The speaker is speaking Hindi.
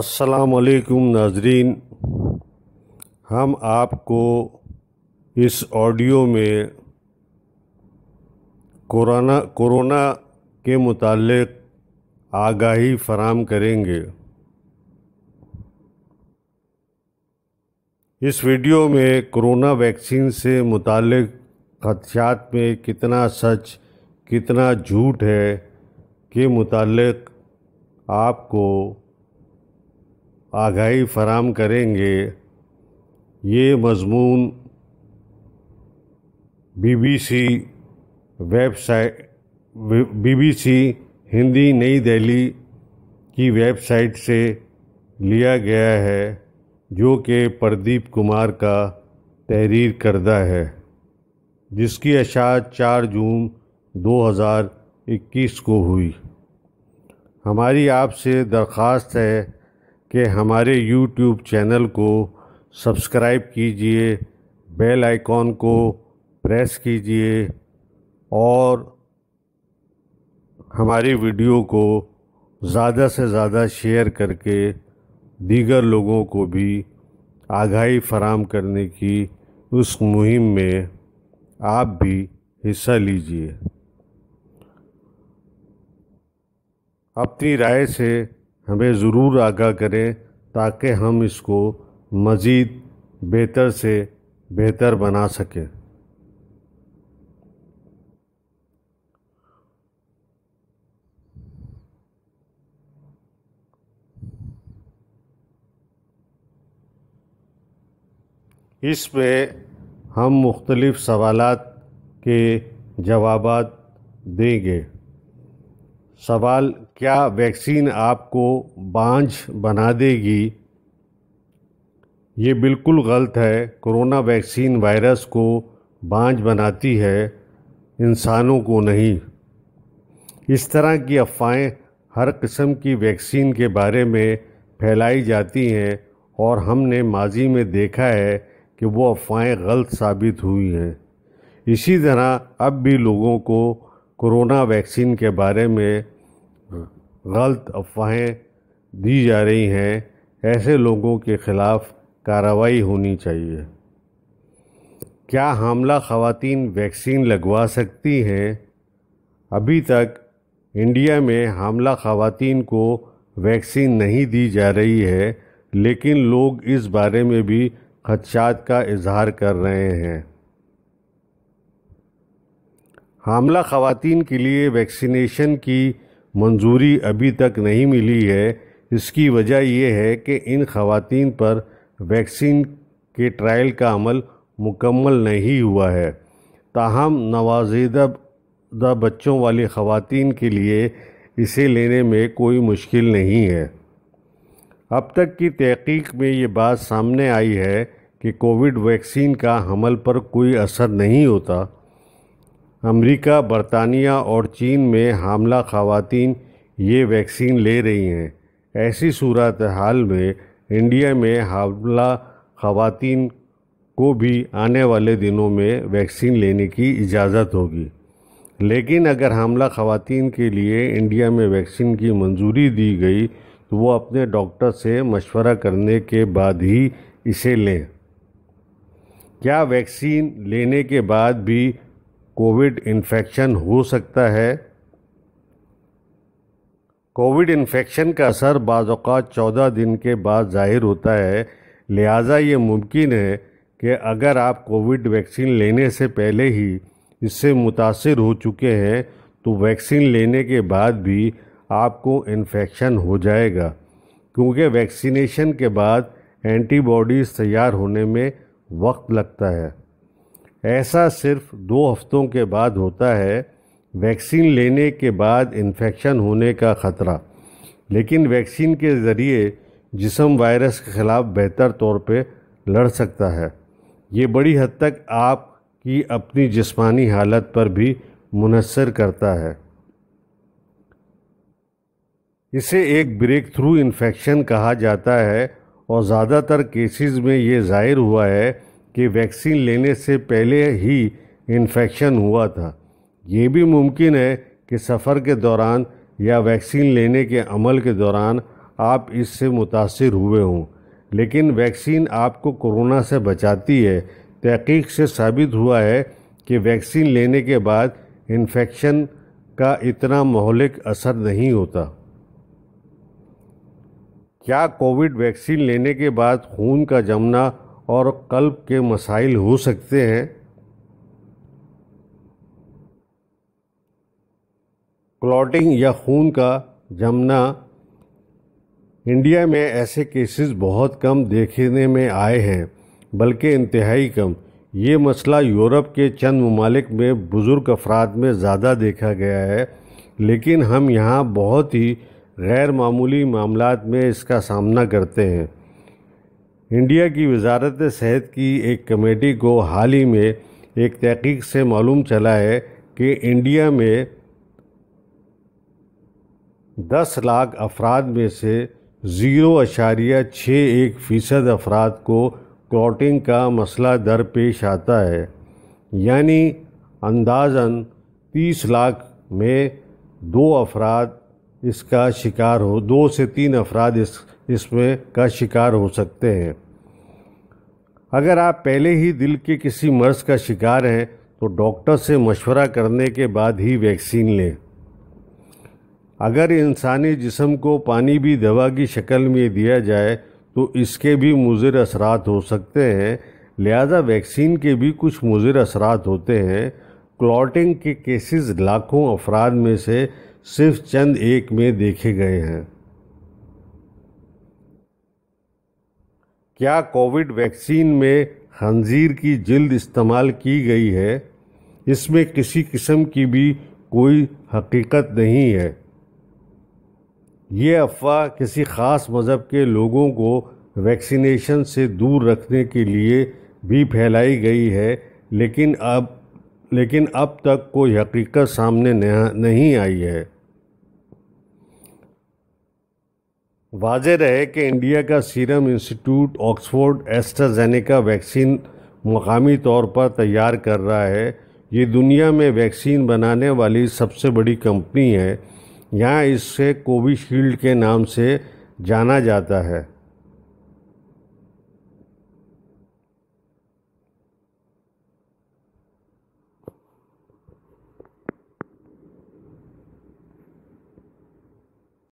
असलकुम नाजरीन हम आपको इस ऑडियो में कोरोना कोरोना के मुतालिक आगाही फराम करेंगे इस वीडियो में कोरोना वैक्सीन से मुतालिक खदशात में कितना सच कितना झूठ है के मुतालिक आपको आगाही फराम करेंगे ये मजमून बीबीसी वेबसाइट बीबीसी हिंदी नई दिल्ली की वेबसाइट से लिया गया है जो कि प्रदीप कुमार का तहरीर करदा है जिसकी अशात चार जून 2021 को हुई हमारी आपसे दरख्वास्त है कि हमारे यूट्यूब चैनल को सब्सक्राइब कीजिए बेल आइकॉन को प्रेस कीजिए और हमारी वीडियो को ज़्यादा से ज़्यादा शेयर करके दीगर लोगों को भी आगाही फराम करने की उस मुहिम में आप भी हिस्सा लीजिए अपनी राय से हमें ज़रूर आगाह करें ताकि हम इसको मज़ीद बेहतर से बेहतर बना सकें इस पे हम मुख्तलिफ़ सवालात के जवाब देंगे सवाल क्या वैक्सीन आपको बांझ बना देगी ये बिल्कुल गलत है कोरोना वैक्सीन वायरस को बांझ बनाती है इंसानों को नहीं इस तरह की अफवाहें हर किस्म की वैक्सीन के बारे में फैलाई जाती हैं और हमने माजी में देखा है कि वो अफवाहें गलत साबित हुई हैं इसी तरह अब भी लोगों को कोरोना वैक्सीन के बारे में गलत अफवाहें दी जा रही हैं ऐसे लोगों के ख़िलाफ़ कार्रवाई होनी चाहिए क्या हमला ख़वातीन वैक्सीन लगवा सकती हैं अभी तक इंडिया में हमला ख़वातीन को वैक्सीन नहीं दी जा रही है लेकिन लोग इस बारे में भी खदशात का इजहार कर रहे हैं हमला ख़वातीन के लिए वैक्सीनेशन की मंजूरी अभी तक नहीं मिली है इसकी वजह यह है कि इन खातन पर वैक्सीन के ट्रायल का अमल मुकम्मल नहीं हुआ है ताहम नवाजिदा बच्चों वाली खातन के लिए इसे लेने में कोई मुश्किल नहीं है अब तक की तहकीक में ये बात सामने आई है कि कोविड वैक्सीन का हमल पर कोई असर नहीं होता अमेरिका बरतानिया और चीन में हामला खातन ये वैक्सीन ले रही हैं ऐसी सूरत हाल में इंडिया में हामला खातन को भी आने वाले दिनों में वैक्सीन लेने की इजाज़त होगी लेकिन अगर हामला खातन के लिए इंडिया में वैक्सीन की मंजूरी दी गई तो वो अपने डॉक्टर से मशवरा करने के बाद ही इसे लें क्या वैक्सीन लेने के बाद भी कोविड इन्फेक्शन हो सकता है कोविड इन्फेक्शन का असर बाज़ात चौदह दिन के बाद ज़ाहिर होता है लिहाजा ये मुमकिन है कि अगर आप कोविड वैक्सीन लेने से पहले ही इससे मुतासर हो चुके हैं तो वैक्सीन लेने के बाद भी आपको इन्फेक्शन हो जाएगा क्योंकि वैक्सीनेशन के बाद एंटीबॉडीज़ तैयार होने में वक्त लगता है ऐसा सिर्फ दो हफ्तों के बाद होता है वैक्सीन लेने के बाद इन्फेक्शन होने का ख़तरा लेकिन वैक्सीन के ज़रिए जिसम वायरस के ख़िलाफ़ बेहतर तौर पे लड़ सकता है ये बड़ी हद तक आपकी अपनी जिस्मानी हालत पर भी मुनसर करता है इसे एक ब्रेक थ्रू इन्फेक्शन कहा जाता है और ज़्यादातर केसेस में ये ज़ाहिर हुआ है कि वैक्सीन लेने से पहले ही इन्फेक्शन हुआ था ये भी मुमकिन है कि सफ़र के दौरान या वैक्सीन लेने के अमल के दौरान आप इससे मुतासर हुए हों लेकिन वैक्सीन आपको कोरोना से बचाती है तहकीक से साबित हुआ है कि वैक्सीन लेने के बाद इन्फेक्शन का इतना महलिक असर नहीं होता क्या कोविड वैक्सीन लेने के बाद खून का जमना और कल्ब के मसाइल हो सकते हैं क्लॉटिंग या खून का जमना इंडिया में ऐसे केसेस बहुत कम देखने में आए हैं बल्कि इंतहाई कम ये मसला यूरोप के चंद ममालिक में बुज़ुर्ग अफराद में ज़्यादा देखा गया है लेकिन हम यहाँ बहुत ही गैर मामूली मामला में इसका सामना करते हैं इंडिया की वजारत सेहत की एक कमेटी को हाल ही में एक तहकीक से मालूम चला है कि इंडिया में 10 लाख अफराद में से ज़ीरो अशारिया छः एक फ़ीसद अफराद को क्लॉटिंग का मसला दरपेश आता है यानी अंदाजन 30 लाख में दो अफराद इसका शिकार हो दो से तीन अफराद इस इसमें का शिकार हो सकते हैं अगर आप पहले ही दिल के किसी मर्ज का शिकार हैं तो डॉक्टर से मशवरा करने के बाद ही वैक्सीन लें अगर इंसानी जिसम को पानी भी दवा की शक्ल में दिया जाए तो इसके भी मुजिर असरात हो सकते हैं लिहाजा वैक्सीन के भी कुछ मुजिर असरात होते हैं क्लॉटिंग के केसेस लाखों अफराद में से सिर्फ चंद एक में देखे गए हैं क्या कोविड वैक्सीन में खंजीर की जल्द इस्तेमाल की गई है इसमें किसी किस्म की भी कोई हकीकत नहीं है ये अफवाह किसी ख़ास मज़हब के लोगों को वैक्सीनेशन से दूर रखने के लिए भी फैलाई गई है लेकिन अब लेकिन अब तक कोई हकीकत सामने नहीं आई है वाज रहे कि इंडिया का Serum Institute Oxford AstraZeneca vaccine मकामी तौर पर तैयार कर रहा है ये दुनिया में वैक्सीन बनाने वाली सबसे बड़ी कंपनी है यहाँ इससे कोविशील्ड के नाम से जाना जाता है